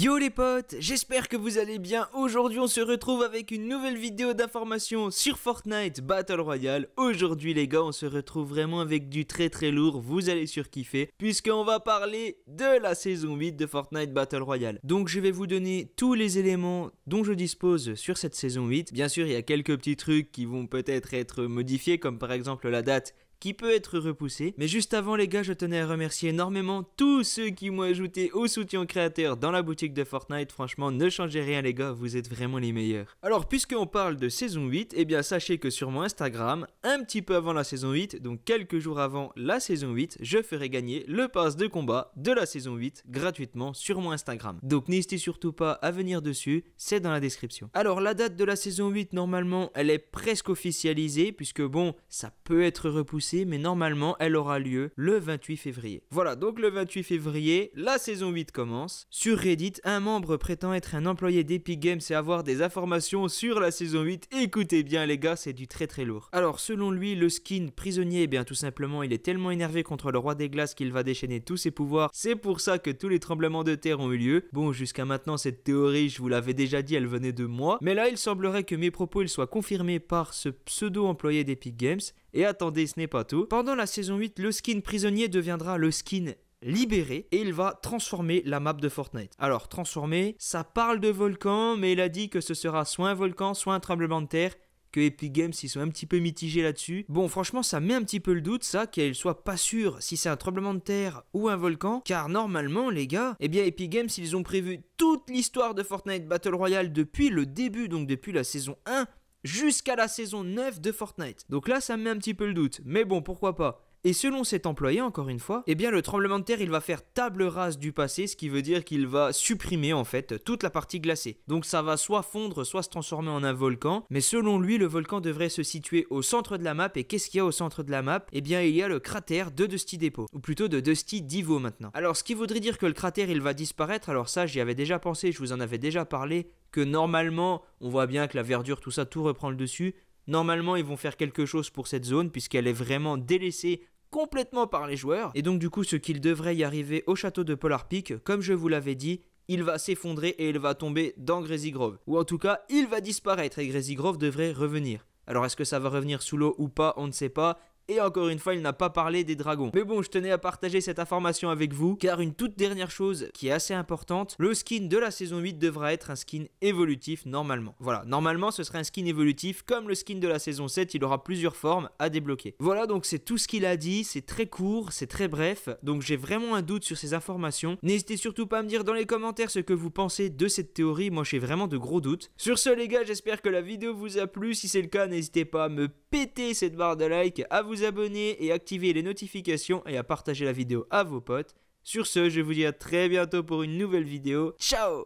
Yo les potes, j'espère que vous allez bien. Aujourd'hui, on se retrouve avec une nouvelle vidéo d'information sur Fortnite Battle Royale. Aujourd'hui, les gars, on se retrouve vraiment avec du très très lourd. Vous allez surkiffer puisqu'on va parler de la saison 8 de Fortnite Battle Royale. Donc, je vais vous donner tous les éléments dont je dispose sur cette saison 8. Bien sûr, il y a quelques petits trucs qui vont peut-être être modifiés comme par exemple la date qui peut être repoussé. Mais juste avant les gars, je tenais à remercier énormément tous ceux qui m'ont ajouté au soutien créateur dans la boutique de Fortnite. Franchement, ne changez rien les gars, vous êtes vraiment les meilleurs. Alors, puisqu'on parle de saison 8, eh bien sachez que sur mon Instagram, un petit peu avant la saison 8, donc quelques jours avant la saison 8, je ferai gagner le pass de combat de la saison 8 gratuitement sur mon Instagram. Donc n'hésitez surtout pas à venir dessus, c'est dans la description. Alors la date de la saison 8, normalement, elle est presque officialisée, puisque bon, ça peut être repoussé mais normalement elle aura lieu le 28 février. Voilà, donc le 28 février, la saison 8 commence. Sur Reddit, un membre prétend être un employé d'Epic Games et avoir des informations sur la saison 8. Écoutez bien les gars, c'est du très très lourd. Alors selon lui, le skin prisonnier, eh bien tout simplement, il est tellement énervé contre le roi des glaces qu'il va déchaîner tous ses pouvoirs. C'est pour ça que tous les tremblements de terre ont eu lieu. Bon, jusqu'à maintenant, cette théorie, je vous l'avais déjà dit, elle venait de moi. Mais là, il semblerait que mes propos ils soient confirmés par ce pseudo-employé d'Epic Games. Et attendez, ce n'est pas tout. Pendant la saison 8, le skin prisonnier deviendra le skin libéré et il va transformer la map de Fortnite. Alors, transformer, ça parle de volcan, mais il a dit que ce sera soit un volcan, soit un tremblement de terre que Epic Games ils sont un petit peu mitigés là-dessus. Bon, franchement, ça met un petit peu le doute, ça, qu'elle soit pas sûrs si c'est un tremblement de terre ou un volcan, car normalement, les gars, eh bien, Epic Games, ils ont prévu toute l'histoire de Fortnite Battle Royale depuis le début, donc depuis la saison 1, jusqu'à la saison 9 de Fortnite. Donc là, ça me met un petit peu le doute. Mais bon, pourquoi pas et selon cet employé, encore une fois, eh bien le tremblement de terre, il va faire table rase du passé, ce qui veut dire qu'il va supprimer en fait toute la partie glacée. Donc ça va soit fondre, soit se transformer en un volcan, mais selon lui, le volcan devrait se situer au centre de la map, et qu'est-ce qu'il y a au centre de la map Eh bien il y a le cratère de Dusty Depot, ou plutôt de Dusty Divo maintenant. Alors ce qui voudrait dire que le cratère, il va disparaître, alors ça j'y avais déjà pensé, je vous en avais déjà parlé, que normalement, on voit bien que la verdure, tout ça, tout reprend le dessus, Normalement, ils vont faire quelque chose pour cette zone puisqu'elle est vraiment délaissée complètement par les joueurs. Et donc du coup, ce qu'il devrait y arriver au château de Polar Peak, comme je vous l'avais dit, il va s'effondrer et il va tomber dans Grazy Grove. Ou en tout cas, il va disparaître et Grazy Grove devrait revenir. Alors est-ce que ça va revenir sous l'eau ou pas, on ne sait pas, et encore une fois il n'a pas parlé des dragons. Mais bon je tenais à partager cette information avec vous car une toute dernière chose qui est assez importante, le skin de la saison 8 devra être un skin évolutif normalement. Voilà, normalement ce sera un skin évolutif comme le skin de la saison 7, il aura plusieurs formes à débloquer. Voilà donc c'est tout ce qu'il a dit, c'est très court, c'est très bref, donc j'ai vraiment un doute sur ces informations. N'hésitez surtout pas à me dire dans les commentaires ce que vous pensez de cette théorie, moi j'ai vraiment de gros doutes. Sur ce les gars j'espère que la vidéo vous a plu, si c'est le cas n'hésitez pas à me péter cette barre de like, à vous abonner et activer les notifications et à partager la vidéo à vos potes. Sur ce, je vous dis à très bientôt pour une nouvelle vidéo. Ciao